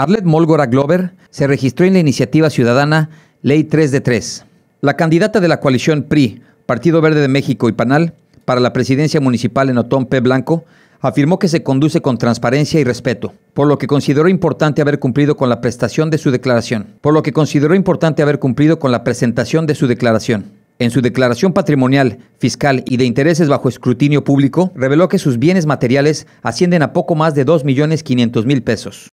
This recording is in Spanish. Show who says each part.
Speaker 1: Arlette Molgora Glover se registró en la iniciativa ciudadana Ley 3 de 3. La candidata de la coalición PRI, Partido Verde de México y PANAL, para la presidencia municipal en Otompe Blanco, afirmó que se conduce con transparencia y respeto, por lo que consideró importante haber cumplido con la prestación de su declaración, por lo que consideró importante haber cumplido con la presentación de su declaración. En su declaración patrimonial, fiscal y de intereses bajo escrutinio público, reveló que sus bienes materiales ascienden a poco más de 2.500.000 pesos.